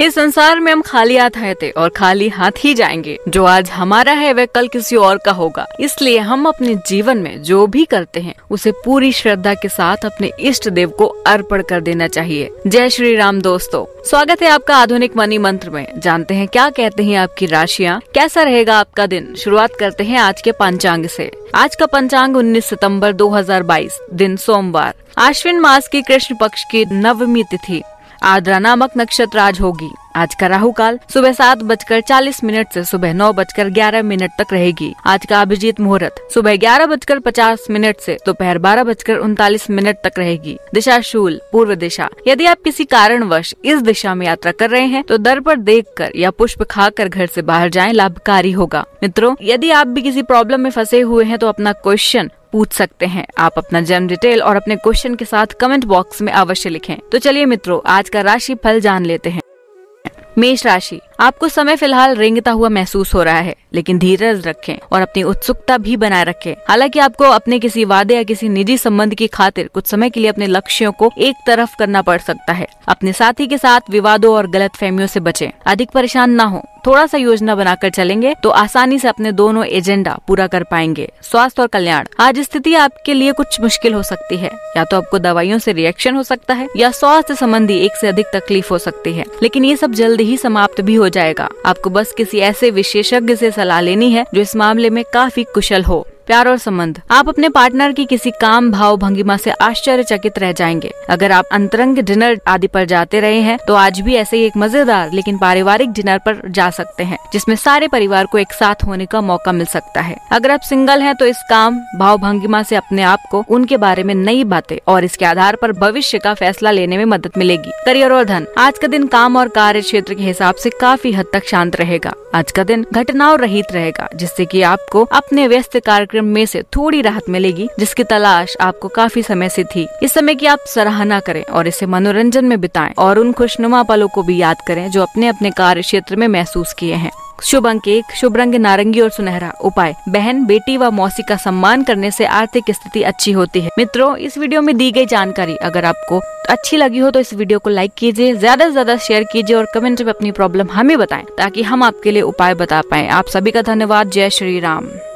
इस संसार में हम खाली हाथ आए थे और खाली हाथ ही जाएंगे जो आज हमारा है वह कल किसी और का होगा इसलिए हम अपने जीवन में जो भी करते हैं उसे पूरी श्रद्धा के साथ अपने इष्ट देव को अर्पण कर देना चाहिए जय श्री राम दोस्तों स्वागत है आपका आधुनिक मनी मंत्र में जानते हैं क्या कहते हैं आपकी राशियाँ कैसा रहेगा आपका दिन शुरुआत करते हैं आज के पंचांग से आज का पंचांग 19 सितंबर 2022 दिन सोमवार आश्विन मास की कृष्ण पक्ष की नवमी तिथि आद्रा नामक नक्षत्र आज होगी आज का राहु काल सुबह सात बजकर चालीस मिनट से सुबह नौ बजकर ग्यारह मिनट तक रहेगी आज का अभिजीत मुहूर्त सुबह ग्यारह बजकर पचास मिनट से दोपहर बारह बजकर उनतालीस मिनट तक रहेगी दिशा शूल पूर्व दिशा यदि आप किसी कारणवश इस दिशा में यात्रा कर रहे हैं तो दर पर देख कर या पुष्प खा कर घर से बाहर जाए लाभकारी होगा मित्रों यदि आप भी किसी प्रॉब्लम में फंसे हुए हैं तो अपना क्वेश्चन पूछ सकते हैं आप अपना जन्म डिटेल और अपने क्वेश्चन के साथ कमेंट बॉक्स में अवश्य लिखें तो चलिए मित्रों आज का राशि फल जान लेते हैं मेष राशि आपको समय फिलहाल रेंगता हुआ महसूस हो रहा है लेकिन धीरज रखें और अपनी उत्सुकता भी बनाए रखें हालांकि आपको अपने किसी वादे या किसी निजी संबंध की खातिर कुछ समय के लिए अपने लक्ष्यों को एक तरफ करना पड़ सकता है अपने साथी के साथ विवादों और गलत फहमियों से बचें अधिक परेशान ना हो थोड़ा सा योजना बनाकर चलेंगे तो आसानी से अपने दोनों एजेंडा पूरा कर पाएंगे स्वास्थ्य और कल्याण आज स्थिति आपके लिए कुछ मुश्किल हो सकती है या तो आपको दवाइयों से रिएक्शन हो सकता है या स्वास्थ्य संबंधी एक से अधिक तकलीफ हो सकती है लेकिन ये सब जल्द ही समाप्त भी हो हो जाएगा आपको बस किसी ऐसे विशेषज्ञ से सलाह लेनी है जो इस मामले में काफी कुशल हो प्यार और संबंध आप अपने पार्टनर की किसी काम भाव भंगिमा से आश्चर्यचकित रह जाएंगे अगर आप अंतरंग डिनर आदि पर जाते रहे हैं तो आज भी ऐसे ही एक मजेदार लेकिन पारिवारिक डिनर पर जा सकते हैं जिसमें सारे परिवार को एक साथ होने का मौका मिल सकता है अगर आप सिंगल हैं तो इस काम भाव भंगिमा से अपने आप को उनके बारे में नई बातें और इसके आधार पर भविष्य का फैसला लेने में मदद मिलेगी करियर और धन आज का दिन काम और कार्य क्षेत्र के हिसाब से काफी हद तक शांत रहेगा आज का दिन घटनाओं रहित रहेगा जिससे कि आपको अपने व्यस्त कार्य कार्यक्रम में से थोड़ी राहत मिलेगी जिसकी तलाश आपको काफी समय से थी इस समय की आप सराहना करें और इसे मनोरंजन में बिताएं और उन खुशनुमा पलों को भी याद करें जो अपने अपने कार्य क्षेत्र में महसूस किए हैं शुभ अंक एक शुभ रंग नारंगी और सुनहरा उपाय बहन बेटी व मौसी का सम्मान करने से आर्थिक स्थिति अच्छी होती है मित्रों इस वीडियो में दी गई जानकारी अगर आपको अच्छी लगी हो तो इस वीडियो को लाइक कीजिए ज्यादा से ज्यादा शेयर कीजिए और कमेंट में अपनी प्रॉब्लम हमें बताएं ताकि हम आपके लिए उपाय बता पाए आप सभी का धन्यवाद जय श्री राम